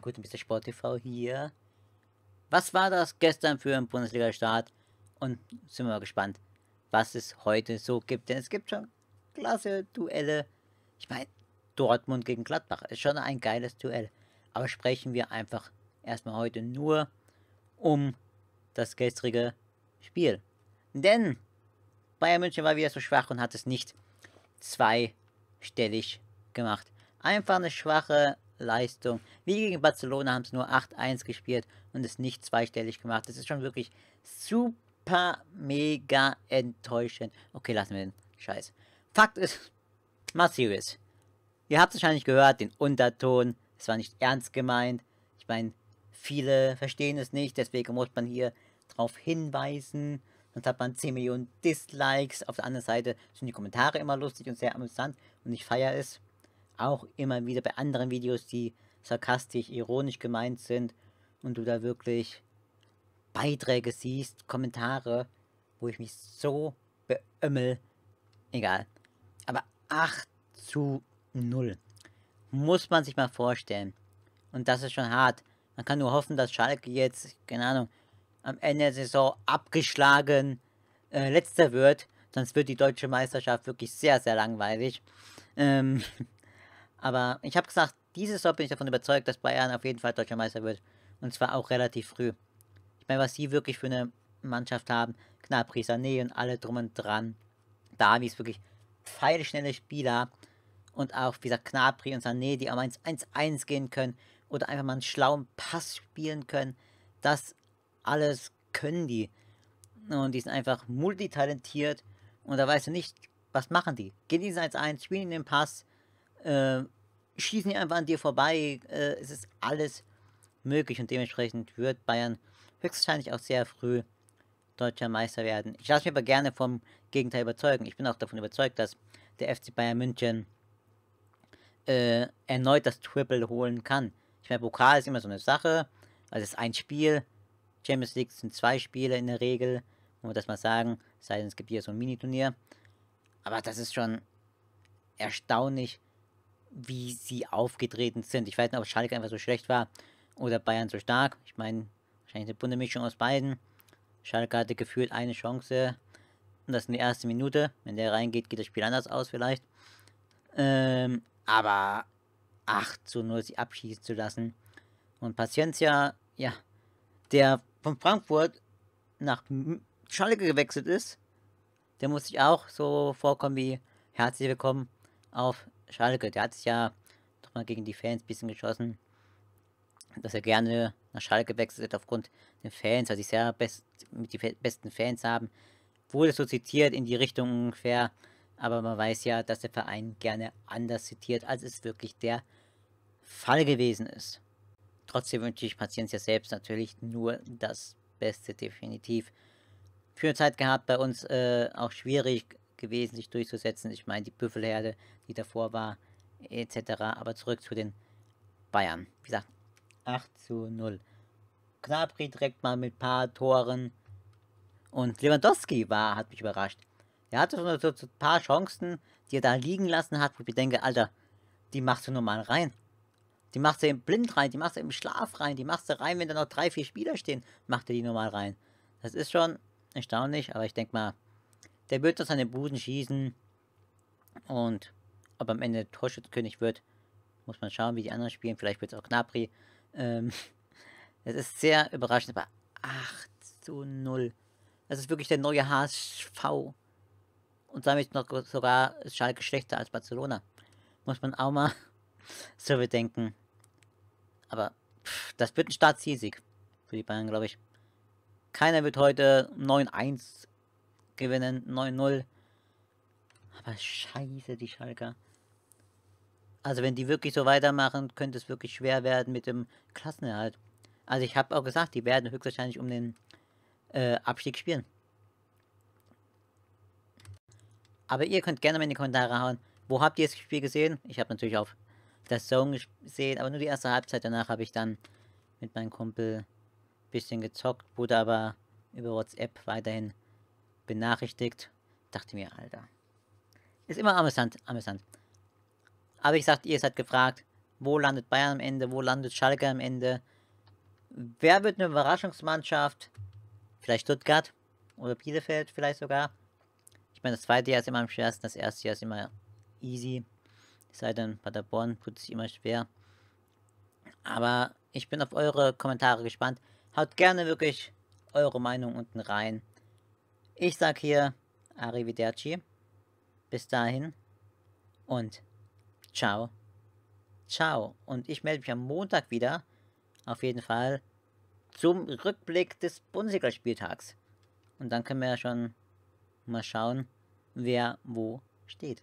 gut, ein bisschen Sport TV hier. Was war das gestern für ein Bundesliga-Start? Und sind wir mal gespannt, was es heute so gibt. Denn es gibt schon klasse Duelle. Ich meine, Dortmund gegen Gladbach ist schon ein geiles Duell. Aber sprechen wir einfach erstmal heute nur um das gestrige Spiel. Denn Bayern München war wieder so schwach und hat es nicht zweistellig gemacht. Einfach eine schwache Leistung. Wie gegen Barcelona haben sie nur 8-1 gespielt und es nicht zweistellig gemacht. Das ist schon wirklich super mega enttäuschend. Okay, lassen wir den Scheiß. Fakt ist, Massives. Ihr habt es wahrscheinlich gehört, den Unterton. Es war nicht ernst gemeint. Ich meine, viele verstehen es nicht, deswegen muss man hier drauf hinweisen. Sonst hat man 10 Millionen Dislikes. Auf der anderen Seite sind die Kommentare immer lustig und sehr amüsant und ich feiere es auch immer wieder bei anderen Videos, die sarkastisch, ironisch gemeint sind und du da wirklich Beiträge siehst, Kommentare, wo ich mich so beömmel. Egal. Aber 8 zu 0. Muss man sich mal vorstellen. Und das ist schon hart. Man kann nur hoffen, dass Schalke jetzt, keine Ahnung, am Ende der Saison abgeschlagen äh, letzter wird. Sonst wird die deutsche Meisterschaft wirklich sehr, sehr langweilig. Ähm, Aber ich habe gesagt, dieses Jahr bin ich davon überzeugt, dass Bayern auf jeden Fall deutscher Meister wird. Und zwar auch relativ früh. Ich meine, was sie wirklich für eine Mannschaft haben. Knapri, Sané und alle drum und dran. Davi ist wirklich pfeilschnelle Spieler. Und auch, wie gesagt, Knapri und Sané, die auch am 1-1 gehen können. Oder einfach mal einen schlauen Pass spielen können. Das alles können die. Und die sind einfach multitalentiert. Und da weißt du nicht, was machen die? Gehen die ins 1-1, spielen in den Pass äh, schießen die einfach an dir vorbei. Äh, es ist alles möglich und dementsprechend wird Bayern höchstwahrscheinlich auch sehr früh deutscher Meister werden. Ich lasse mich aber gerne vom Gegenteil überzeugen. Ich bin auch davon überzeugt, dass der FC Bayern München äh, erneut das Triple holen kann. Ich meine, Pokal ist immer so eine Sache. Also es ist ein Spiel. Champions League sind zwei Spiele in der Regel. Muss man das mal sagen. Es sei denn, es gibt hier so ein Miniturnier. Aber das ist schon erstaunlich, wie sie aufgetreten sind. Ich weiß nicht, ob Schalke einfach so schlecht war oder Bayern so stark. Ich meine, wahrscheinlich eine bunte Mischung aus beiden. Schalke hatte gefühlt eine Chance. Und das in der ersten Minute. Wenn der reingeht, geht das Spiel anders aus vielleicht. Ähm, aber 8 zu 0 sie abschießen zu lassen. Und Paciencia, ja, der von Frankfurt nach Schalke gewechselt ist, der muss sich auch so vorkommen wie herzlich willkommen auf Schalke, der hat sich ja doch mal gegen die Fans ein bisschen geschossen, dass er gerne nach Schalke wechselt aufgrund der Fans, weil sie sehr best, mit die besten Fans haben. Wurde so zitiert in die Richtung ungefähr, aber man weiß ja, dass der Verein gerne anders zitiert, als es wirklich der Fall gewesen ist. Trotzdem wünsche ich Paciencia selbst natürlich nur das Beste, definitiv. Für eine Zeit gehabt, bei uns äh, auch schwierig, gewesen, sich durchzusetzen. Ich meine, die Büffelherde, die davor war, etc. Aber zurück zu den Bayern. Wie gesagt, 8 zu 0. Knabri direkt mal mit ein paar Toren. Und Lewandowski war, hat mich überrascht. Er hatte so, so ein paar Chancen, die er da liegen lassen hat, wo ich denke, Alter, die machst du normal rein. Die machst du im Blind rein, die machst du im Schlaf rein, die machst du rein, wenn da noch drei, vier Spieler stehen, macht er die normal rein. Das ist schon erstaunlich, aber ich denke mal, der wird da seine Busen schießen. Und ob am Ende Torschützkönig wird, muss man schauen, wie die anderen spielen. Vielleicht wird es auch Knapri. Ähm, es ist sehr überraschend, aber 8 zu 0. Das ist wirklich der neue HSV. Und damit noch sogar Schalke schlechter als Barcelona. Muss man auch mal so bedenken. Aber pff, das wird ein Startsieg für die Bayern, glaube ich. Keiner wird heute 9-1 gewinnen. 9-0. Aber scheiße, die Schalker. Also wenn die wirklich so weitermachen, könnte es wirklich schwer werden mit dem Klassenerhalt. Also ich habe auch gesagt, die werden höchstwahrscheinlich um den äh, Abstieg spielen. Aber ihr könnt gerne mal in die Kommentare hauen. Wo habt ihr das Spiel gesehen? Ich habe natürlich auf das Song gesehen, aber nur die erste Halbzeit. Danach habe ich dann mit meinem Kumpel ein bisschen gezockt, wurde aber über WhatsApp weiterhin benachrichtigt. Dachte mir, Alter. Ist immer amüsant, amüsant. Aber ich sagte, ihr seid gefragt, wo landet Bayern am Ende, wo landet Schalke am Ende? Wer wird eine Überraschungsmannschaft? Vielleicht Stuttgart oder Bielefeld vielleicht sogar. Ich meine, das zweite Jahr ist immer am schwersten, das erste Jahr ist immer easy. Es sei denn, Paderborn tut sich immer schwer. Aber ich bin auf eure Kommentare gespannt. Haut gerne wirklich eure Meinung unten rein. Ich sag hier Arrivederci. Bis dahin und ciao. Ciao. Und ich melde mich am Montag wieder. Auf jeden Fall zum Rückblick des Bundesliga-Spieltags. Und dann können wir ja schon mal schauen, wer wo steht.